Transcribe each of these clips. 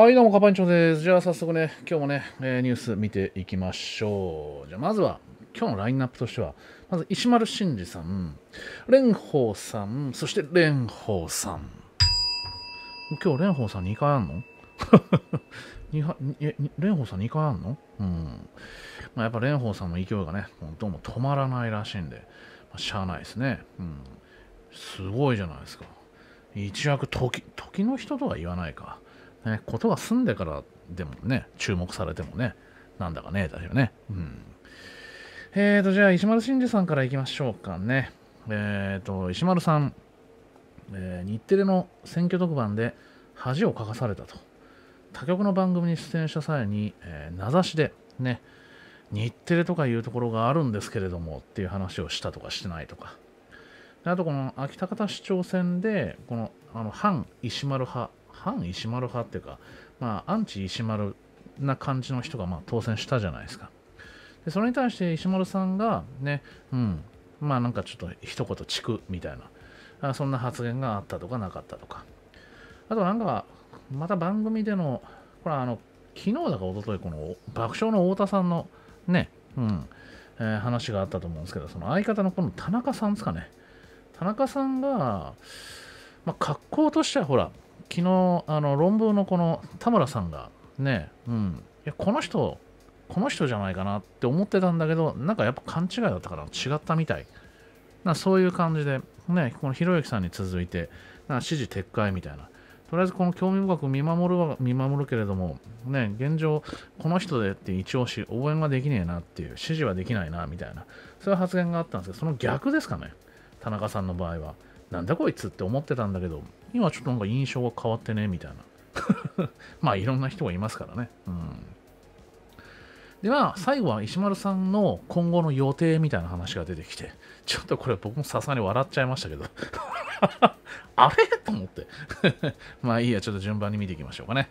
はい、どうも、カパンチョです。じゃあ、早速ね、今日もね、えニュース見ていきましょう。じゃあ、まずは、今日のラインナップとしては、まず、石丸真二さん、蓮舫さん、そして蓮舫さん。今日、蓮舫さん2回あんの 蓮舫さん2回あんのうん。まあ、やっぱ蓮舫さんの勢いがね、どうも止まらないらしいんで、まあ、しゃあないですね。うん。すごいじゃないですか。一躍時、時の人とは言わないか。ね、ことが済んでからでもね、注目されてもね、なんだかねだよね。うん。えーと、じゃあ、石丸真二さんからいきましょうかね。えーと、石丸さん、えー、日テレの選挙特番で恥をかかされたと。他局の番組に出演した際に、えー、名指しで、ね、日テレとかいうところがあるんですけれどもっていう話をしたとかしてないとか。あとこの秋田方市長選でこのあの反石丸派反石丸派っていうか、まあ、アンチ石丸な感じの人がまあ当選したじゃないですか。でそれに対して石丸さんがね、うん、まあなんかちょっと一言チくみたいな、あそんな発言があったとかなかったとか。あとなんか、また番組での、これあの、昨日だか一昨日この爆笑の太田さんのね、うん、えー、話があったと思うんですけど、その相方のこの田中さんですかね。田中さんが、まあ、格好としてはほら、昨日あの論文のこの田村さんがね、うん、いやこの人この人じゃないかなって思ってたんだけどなんかやっぱ勘違いだったから違ったみたいなそういう感じでねこのひろゆきさんに続いてなんか指示撤回みたいなとりあえずこの興味深く見守るは見守るけれどもね現状この人でって一押し応援はできねえなっていう指示はできないなみたいなそういう発言があったんですけどその逆ですかね田中さんの場合はなんだこいつって思ってたんだけど今ちょっとなんか印象が変わってね、みたいな。まあいろんな人がいますからね。うん。では、最後は石丸さんの今後の予定みたいな話が出てきて、ちょっとこれ僕もさすがに笑っちゃいましたけど、あれと思って。まあいいや、ちょっと順番に見ていきましょうかね。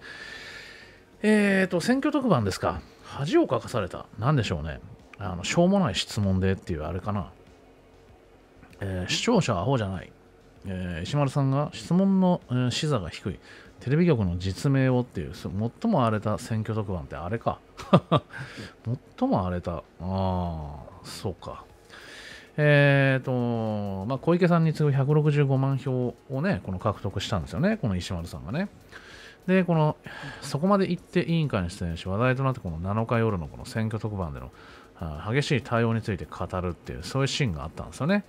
えっ、ー、と、選挙特番ですか。恥をかかされた。なんでしょうね。あの、しょうもない質問でっていうあれかな。えー、視聴者はアホじゃない。えー、石丸さんが質問の、えー、視座が低い。テレビ局の実名をっていう、最も荒れた選挙特番ってあれか。最も荒れた。ああ、そうか。えーとまあ、小池さんに次ぐ165万票を、ね、この獲得したんですよね、この石丸さんがね。で、このそこまで行って委員会に出演し、話題となってこの7日夜のこの選挙特番での激しい対応について語るっていう、そういうシーンがあったんですよね。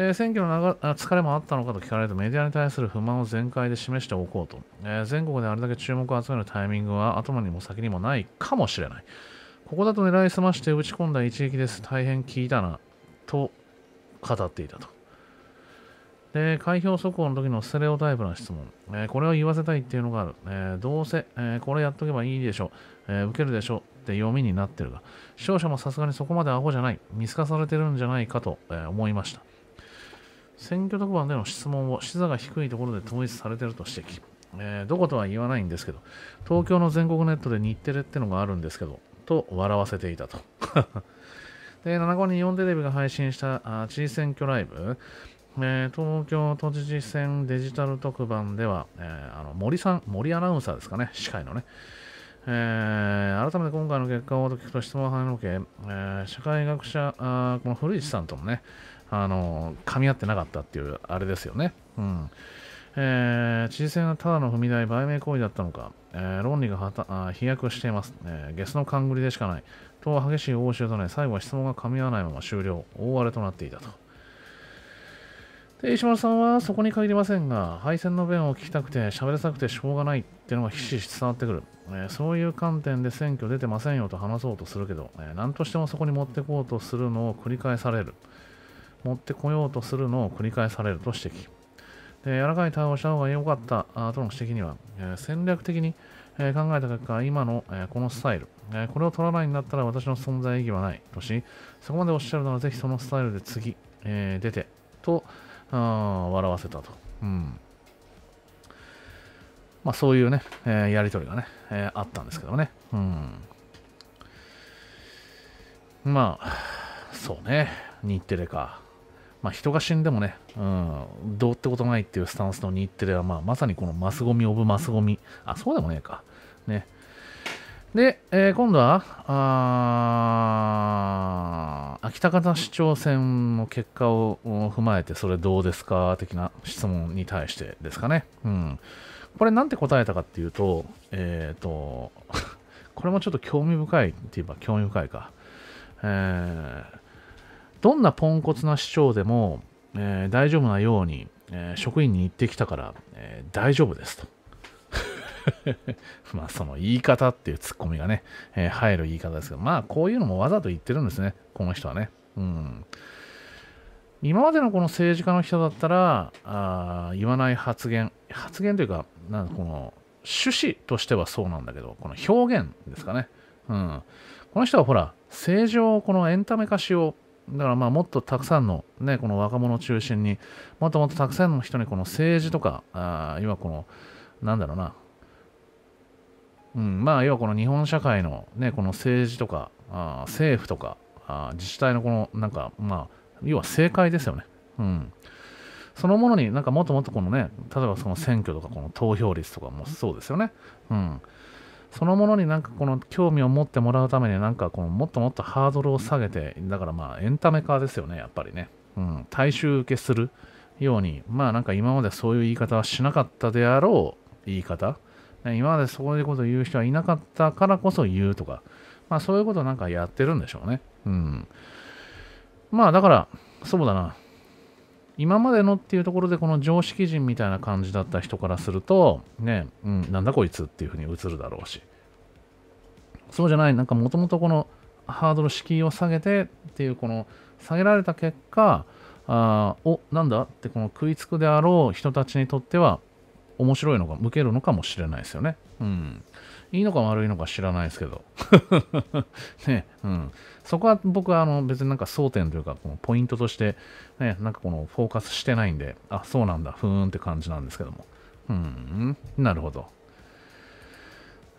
えー、選挙の疲れもあったのかと聞かれるとメディアに対する不満を全開で示しておこうと、えー、全国であれだけ注目を集めるタイミングは頭にも先にもないかもしれないここだと狙いすまして打ち込んだ一撃です大変効いたなと語っていたとで開票速報の時のステレオタイプな質問、えー、これを言わせたいっていうのがある、えー、どうせ、えこれやっとけばいいでしょう、え受けるでしょうって読みになってるが視聴者もさすがにそこまでアホじゃない見透かされてるんじゃないかと、え思いました選挙特番での質問を視座が低いところで統一されていると指摘、えー、どことは言わないんですけど東京の全国ネットで日テレってのがあるんですけどと笑わせていたと で7後に4テレビが配信した知事選挙ライブ、えー、東京都知事選デジタル特番では、えー、あの森さん森アナウンサーですかね司会のねえー、改めて今回の結果を聞くと質問をはねのけ、えー、社会学者あ、この古市さんともね、あの噛み合ってなかったっていうあれですよね。うんえー、知事選はただの踏み台、売名行為だったのか、えー、論理がはたあ飛躍しています、えー、ゲスの勘繰りでしかない、党は激しい応酬となり、最後は質問が噛み合わないまま終了、大荒れとなっていたと。で石丸さんはそこに限りませんが、敗戦の弁を聞きたくて、喋りたくてしょうがないっていうのがひしひし伝わってくる、えー、そういう観点で選挙出てませんよと話そうとするけど、えー、何としてもそこに持ってこうとするのを繰り返される。持ってこようとするのを繰り返されると指摘。で柔らかい対応をした方が良かったとの指摘には、え戦略的に、え考えた結果、今の、えこのスタイル、えこれを取らないんだったら私の存在意義はないとし、そこまでおっしゃるならぜひそのスタイルで次、え出てとあ笑わせたと。うんまあ、そういうね、えー、やりとりがね、えー、あったんですけどね。うん。まあ、そうね、日テレか。まあ、人が死んでもね、うん、どうってことないっていうスタンスの日テレは、まあ、まさにこのマスゴミオブマスゴミ。あ、そうでもねえか。ね。で、えー、今度は、あ秋田方市長選の結果を踏まえて、それどうですか的な質問に対してですかね。うん。これなんて答えたかっていうと、えっ、ー、と、これもちょっと興味深いって言えば興味深いか。えーどんなポンコツな市長でも、えー、大丈夫なように、えー、職員に行ってきたから、えー、大丈夫ですと。まあその言い方っていうツッコミがね、え入る言い方ですけど、まあこういうのもわざと言ってるんですね、この人はね。うん。今までのこの政治家の人だったら、あ言わない発言、発言というか、なんこの趣旨としてはそうなんだけど、この表現ですかね。うん。この人はほら、政治をこのエンタメ化しようだからまあもっとたくさんの,、ね、この若者を中心にもっともっとたくさんの人にこの政治とかあ今このなんだろうな、うん、まあ要はこの日本社会の,、ね、この政治とかあ政府とかあ自治体のこのなんかまあ要は政界ですよね。うんそのものになんかもっともっとこのね、例えばその選挙とかこの投票率とかもそうですよね。うん。そのものになんかこの興味を持ってもらうためになんかこのもっともっとハードルを下げて、だからまあエンタメ化ですよね、やっぱりね。うん、大衆受けするように、まあなんか今までそういう言い方はしなかったであろう言い方。今までそういうことを言う人はいなかったからこそ言うとか、まあそういうことをなんかやってるんでしょうね。うん。まあだから、そうだな。今までのっていうところでこの常識人みたいな感じだった人からするとね、うん、なんだこいつっていうふうに映るだろうしそうじゃないなんかもともとこのハードル敷居を下げてっていうこの下げられた結果あおなんだってこの食いつくであろう人たちにとっては面白いのが向けるのかもしれないですよね。うん。いいのか悪いのか知らないですけど。ね、うん。そこは僕はあの別になんか争点というか、このポイントとして、ね、なんかこのフォーカスしてないんで、あ、そうなんだ、ふーんって感じなんですけども。うん、なるほど。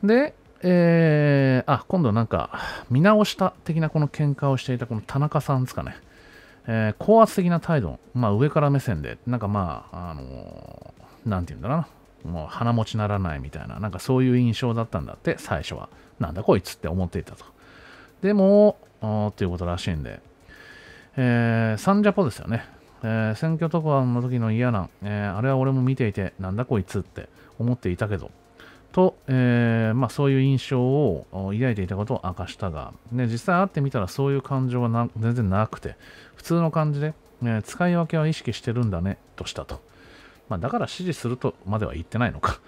で、えー、あ、今度なんか、見直した的なこの喧嘩をしていたこの田中さんですかね。えー、高圧的な態度、まあ上から目線で、なんかまあ、あのー何て言うんだろうな、もう鼻持ちならないみたいな、なんかそういう印象だったんだって、最初は。なんだこいつって思っていたと。でも、っていうことらしいんで、えー、サンジャポですよね。えー、選挙特番の時の嫌な、えー、あれは俺も見ていて、なんだこいつって思っていたけど、と、えー、まあ、そういう印象を抱いていたことを明かしたが、ね、実際会ってみたらそういう感情は全然なくて、普通の感じで、え使い分けは意識してるんだねとしたと。まあ、だから支持するとまでは言ってないのか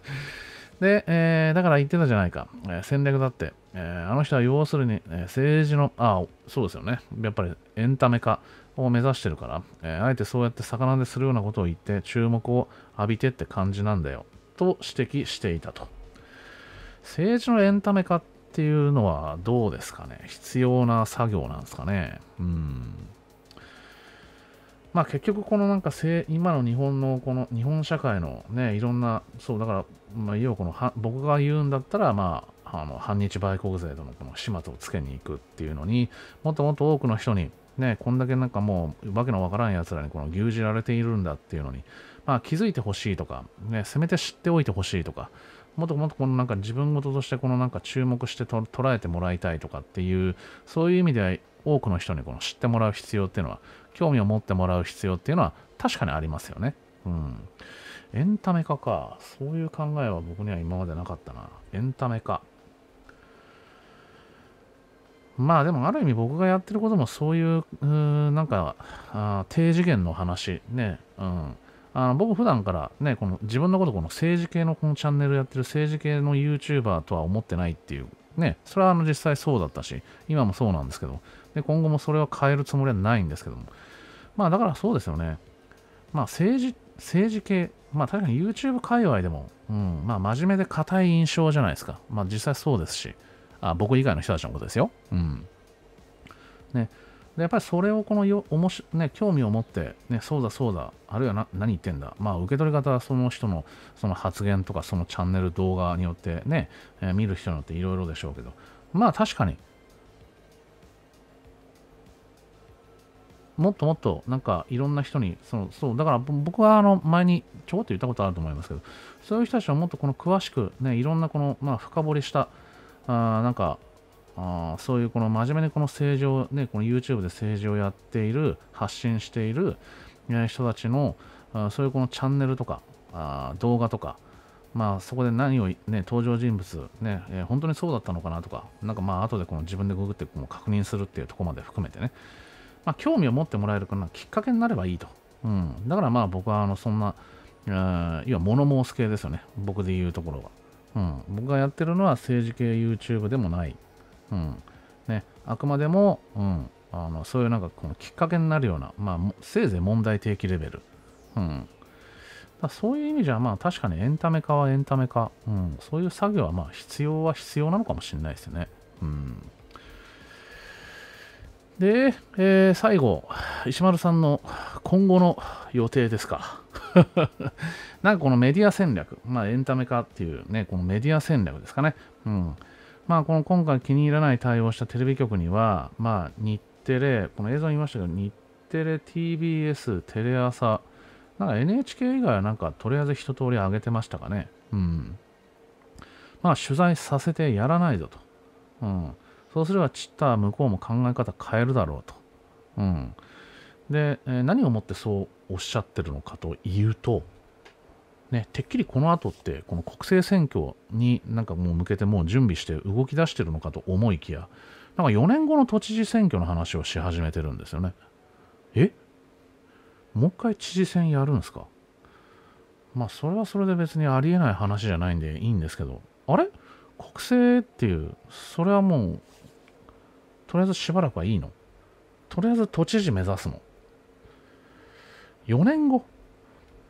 で、えー、だから言ってたじゃないか。えー、戦略だって、えー、あの人は要するに、え政治の、あそうですよね。やっぱりエンタメ化を目指してるから、えあえてそうやって魚でするようなことを言って、注目を浴びてって感じなんだよ。と指摘していたと。政治のエンタメ化っていうのはどうですかね必要な作業なんですかねうん。まあ、結局、このなんか今の日本のこの日本社会のねいろんな、そうだから、まあ、要はこの僕が言うんだったら、まあ、あの反日売国税とのこの始末をつけに行くっていうのにもっともっと多くの人に、ね、こんだけなんかもうわけのわからんやつらにこの牛耳られているんだっていうのに、まあ、気づいてほしいとか、ね、せめて知っておいてほしいとか、もっともっとこのなんか自分事としてこのなんか注目してと捉えてもらいたいとかっていう、そういう意味では多くの人にこの知ってもらう必要っていうのは興味を持ってもらう必要っていうのは確かにありますよね。うん。エンタメ化か。そういう考えは僕には今までなかったな。エンタメ化。まあでもある意味僕がやってることもそういう、うなんかあ、低次元の話、ね、うん。あの僕普段からね、この自分のことこの政治系のこのチャンネルやってる政治系の YouTuber とは思ってないっていう、ね、それはあの実際そうだったし、今もそうなんですけど、で、今後もそれは変えるつもりはないんですけども。まあだからそうですよね。まあ政治、政治系、まあ確かに YouTube 界隈でも、うん、まあ真面目で硬い印象じゃないですか。まあ実際そうですし、あ僕以外の人たちのことですよ。うん。ね。でやっぱりそれをこのよおもし、ね、興味を持って、ね、そうだそうだ、あるいはな何言ってんだ、まあ、受け取り方はその人のその発言とかそのチャンネル動画によってね、えー、見る人によっていろいろでしょうけど、まあ確かにもっともっと、なんか、いろんな人に、その、そう、だから僕は、あの、前にちょこっと言ったことあると思いますけど、そういう人たちをもっとこの詳しく、ね、いろんなこの、まあ、深掘りした、あなんか、あそういうこの真面目にこの政治を、ね、この YouTube で政治をやっている、発信している人たちの、あそういうこのチャンネルとか、あ動画とか、まあそこで何を、ね、登場人物ね、えー、本当にそうだったのかなとか、なんかまあ後でこの自分でググってこう確認するっていうとこまで含めてね、まあ、興味を持ってもらえるかなきっかけになればいいと。うん、だからまあ僕はあのそんな、えー、要は物申す系ですよね。僕で言うところは。うん、僕がやってるのは政治系 YouTube でもない。うんね、あくまでも、うん、あのそういうなんかこのきっかけになるような、まあ、せいぜい問題提起レベル。うん、だそういう意味じゃ、まあ確かにエンタメ化はエンタメ化、うん、そういう作業はまあ必要は必要なのかもしれないですよね。うんで、えー、最後、石丸さんの今後の予定ですか。なんかこのメディア戦略、まあエンタメ化っていうね、このメディア戦略ですかね。うん。まあこの今回気に入らない対応したテレビ局には、まあ日テレ、この映像見ましたけど、日テレ、TBS、テレ朝、なんか NHK 以外はなんかとりあえず一通り上げてましたかね。うん。まあ取材させてやらないぞと。うん。そうすればちった向こうも考え方変えるだろうと。うん、で、えー、何をもってそうおっしゃってるのかというと、ね、てっきりこの後ってこの国政選挙になんかもう向けてもう準備して動き出してるのかと思いきやなんか4年後の都知事選挙の話をし始めてるんですよね。えもう一回知事選やるんですかまあそれはそれで別にありえない話じゃないんでいいんですけどあれ国政っていうそれはもうとりあえずしばらくはいいのとりあえず都知事目指すの4年後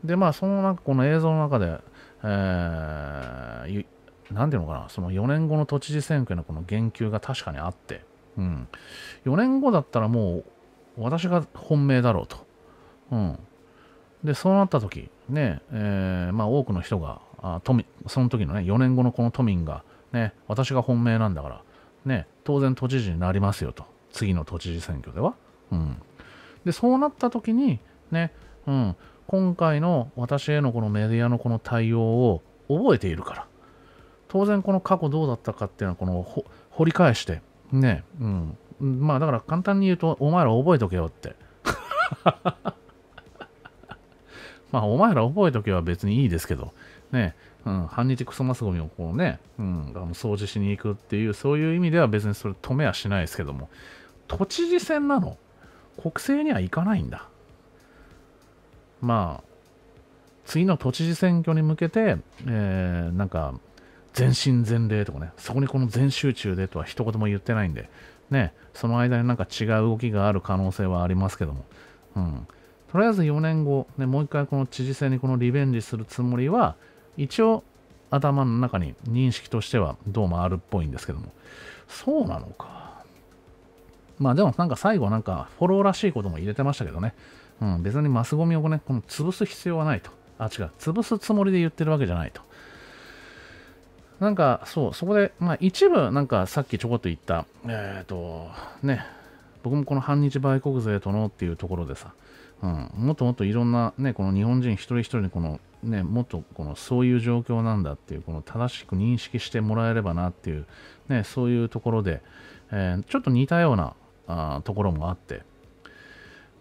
でまあそのなんかこの映像の中で何、えー、ていうのかなその4年後の都知事選挙のこの言及が確かにあって、うん、4年後だったらもう私が本命だろうと、うん、でそうなった時ね、えー、まあ、多くの人があ都民その時のね4年後のこの都民がね私が本命なんだからね、当然都知事になりますよと。次の都知事選挙では。うん。で、そうなった時に、ね、うん、今回の私へのこのメディアのこの対応を覚えているから。当然この過去どうだったかっていうのは、この、掘り返して、ね、うん。まあだから簡単に言うと、お前ら覚えとけよって。まあお前ら覚えとけは別にいいですけど、ね、うん、半日クソマスゴミをこうね、うん、あの掃除しに行くっていう、そういう意味では別にそれ止めはしないですけども、都知事選なの国政には行かないんだ。まあ、次の都知事選挙に向けて、えー、なんか、全身全霊とかね、そこにこの全集中でとは一言も言ってないんで、ね、その間になんか違う動きがある可能性はありますけども、うん、とりあえず4年後、ね、もう一回この知事選にこのリベンジするつもりは、一応頭の中に認識としてはどうもあるっぽいんですけども、そうなのか。まあでもなんか最後なんかフォローらしいことも入れてましたけどね、うん、別にマスゴミをね、この潰す必要はないと。あ、違う、潰すつもりで言ってるわけじゃないと。なんか、そう、そこで、まあ一部、なんかさっきちょこっと言った、えっ、ー、と、ね、僕もこの反日売国税とのっていうところでさ、うん、もっともっといろんなね、この日本人一人一人にこのね、もっとこのそういう状況なんだっていう、この正しく認識してもらえればなっていう、ね、そういうところで、えー、ちょっと似たようなあところもあって、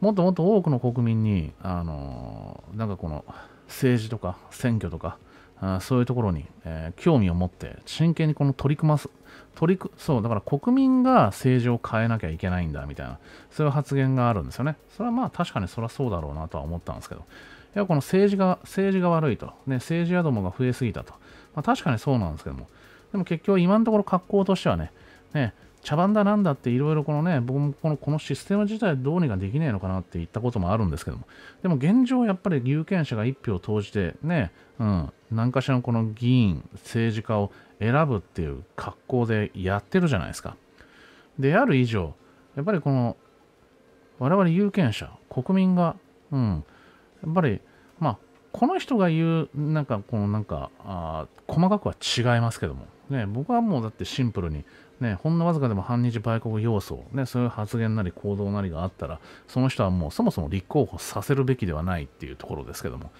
もっともっと多くの国民に、あのー、なんかこの政治とか選挙とか、あそういうところに、えー、興味を持って、真剣にこの取り組ます、取りく、そう、だから国民が政治を変えなきゃいけないんだみたいな、そういう発言があるんですよね。それはまあ確かにそれはそうだろうなとは思ったんですけど、ではこの政治が、政治が悪いと、ね、政治家どもが増えすぎたと。まあ、確かにそうなんですけども、でも結局今のところ格好としてはね、ね、茶番だなんだっていろいろこのね、僕もこのこのシステム自体どうにかできねえのかなって言ったこともあるんですけども、でも現状やっぱり有権者が1票投じてね、うん、何かしらのこの議員、政治家を選ぶっていう格好でやってるじゃないですか。である以上、やっぱりこの我々有権者、国民が、うん、やっぱり、まあ、この人が言う、なんか、このなんか、あ細かくは違いますけども、ね、僕はもうだってシンプルに、ね、ほんのわずかでも反日売国要素、ね、そういう発言なり行動なりがあったら、その人はもうそもそも立候補させるべきではないっていうところですけども、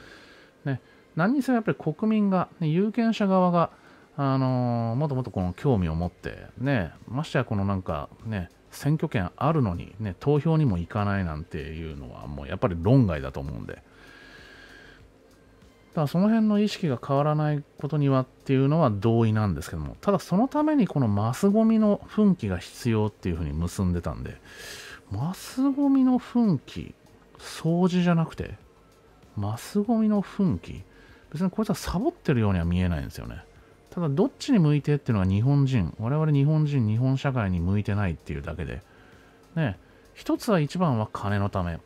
ね、何にせよやっぱり国民が、ね、有権者側が、あのー、もっともっとこの興味を持って、ね、ましてやこのなんかね、選挙権あるのに、ね、投票にも行かないなんていうのは、もうやっぱり論外だと思うんで、からその辺の意識が変わらないことにはっていうのは同意なんですけども、ただそのためにこのマスゴミの噴気が必要っていうふうに結んでたんで、マスゴミの噴気、掃除じゃなくて、マスゴミの噴気、別にこいつはサボってるようには見えないんですよね。ただどっちに向いてっていうのは日本人、我々日本人、日本社会に向いてないっていうだけで、ね、一つは一番は金のため、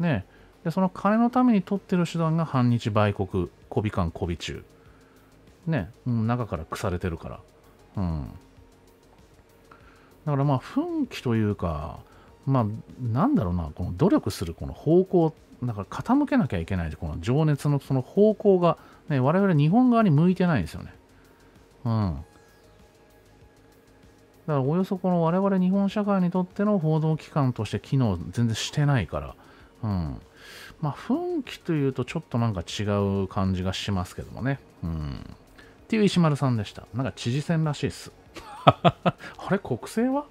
ね、でその金のために取ってる手段が反日売国、媚び感媚び中。ね、うん、中から腐れてるから。うん。だからまあ、奮起というか、まあ、なんだろうな、この努力するこの方向、だから傾けなきゃいけない、この情熱のその方向が、ね、我々日本側に向いてないんですよね。うん。だからおよそこの我々日本社会にとっての報道機関として機能全然してないから、うん。まあ、奮起というとちょっとなんか違う感じがしますけどもね。うん。っていう石丸さんでした。なんか知事選らしいっす。あれ国政は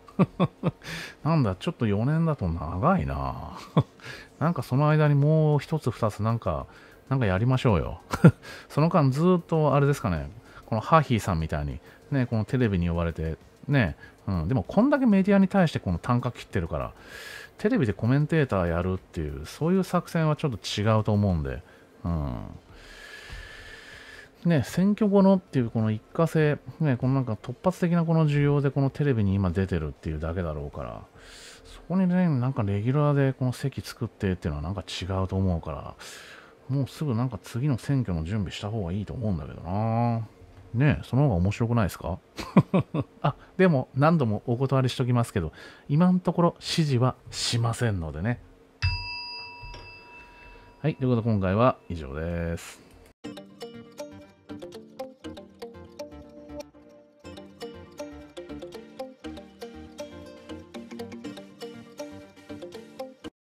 なんだ、ちょっと4年だと長いな なんかその間にもう一つ二つなんか、なんかやりましょうよその間ずっとあれですかね、このハーヒーさんみたいに、ね、このテレビに呼ばれて、ね、うん、でもこんだけメディアに対してこの単価切ってるから、テレビでコメンテーターやるっていうそういう作戦はちょっと違うと思うんで、うん、ね、選挙後のっていうこの一過性、ね、このなんか突発的なこの需要でこのテレビに今出てるっていうだけだろうから、そこにね、なんかレギュラーでこの席作ってっていうのはなんか違うと思うから、もうすぐなんか次の選挙の準備した方がいいと思うんだけどなねその方が面白くないですか あ、でも何度もお断りしときますけど、今のところ指示はしませんのでね。はい、ということで今回は以上です。